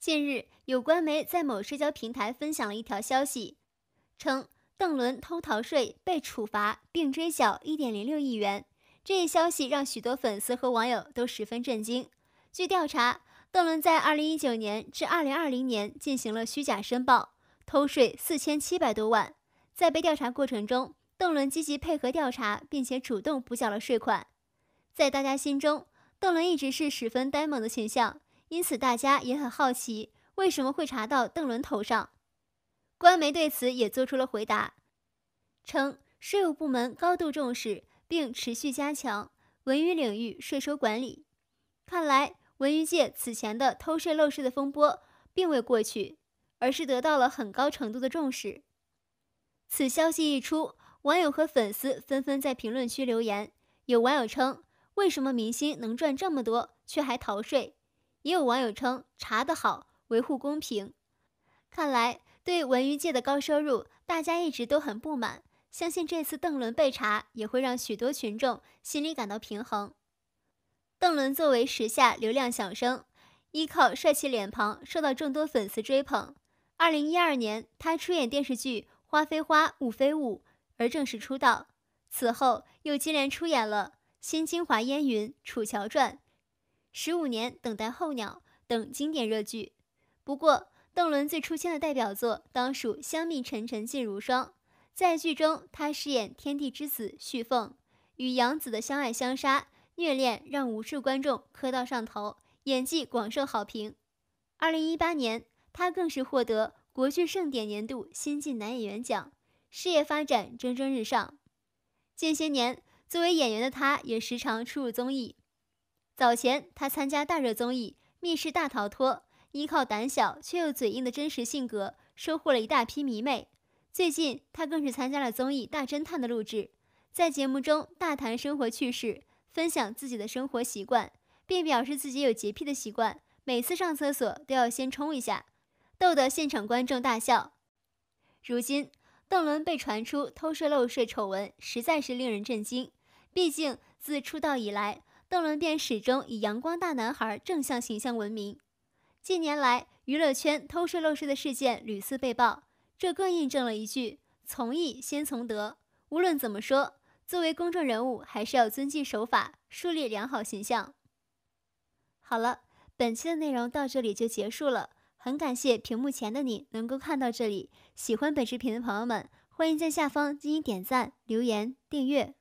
近日，有官媒在某社交平台分享了一条消息，称邓伦偷逃税被处罚，并追缴一点零六亿元。这一消息让许多粉丝和网友都十分震惊。据调查，邓伦在二零一九年至二零二零年进行了虚假申报，偷税四千七百多万。在被调查过程中，邓伦积极配合调查，并且主动补缴了税款。在大家心中，邓伦一直是十分呆萌的形象。因此，大家也很好奇为什么会查到邓伦头上。官媒对此也做出了回答，称税务部门高度重视并持续加强文娱领域税收管理。看来，文娱界此前的偷税漏税的风波并未过去，而是得到了很高程度的重视。此消息一出，网友和粉丝纷纷在评论区留言。有网友称：“为什么明星能赚这么多，却还逃税？”也有网友称查得好，维护公平。看来对文娱界的高收入，大家一直都很不满。相信这次邓伦被查，也会让许多群众心里感到平衡。邓伦作为时下流量小生，依靠帅气脸庞受到众多粉丝追捧。二零一二年，他出演电视剧《花非花雾非雾》而正式出道，此后又接连出演了《新京华烟云》《楚乔传》。十五年等待候鸟等经典热剧，不过邓伦最出圈的代表作当属《香蜜沉沉烬如霜》，在剧中他饰演天地之子旭凤，与杨紫的相爱相杀虐恋让无数观众磕到上头，演技广受好评。二零一八年，他更是获得国剧盛典年度新晋男演员奖，事业发展蒸蒸日上。近些年，作为演员的他，也时常出入综艺。早前，他参加大热综艺《密室大逃脱》，依靠胆小却又嘴硬的真实性格，收获了一大批迷妹。最近，他更是参加了综艺《大侦探》的录制，在节目中大谈生活趣事，分享自己的生活习惯，并表示自己有洁癖的习惯，每次上厕所都要先冲一下，逗得现场观众大笑。如今，邓伦被传出偷税漏税丑闻，实在是令人震惊。毕竟，自出道以来，邓伦便始终以阳光大男孩正向形象闻名。近年来，娱乐圈偷税漏税的事件屡次被曝，这更印证了一句“从艺先从德”。无论怎么说，作为公众人物，还是要遵纪守法，树立良好形象。好了，本期的内容到这里就结束了。很感谢屏幕前的你能够看到这里。喜欢本视频的朋友们，欢迎在下方进行点赞、留言、订阅。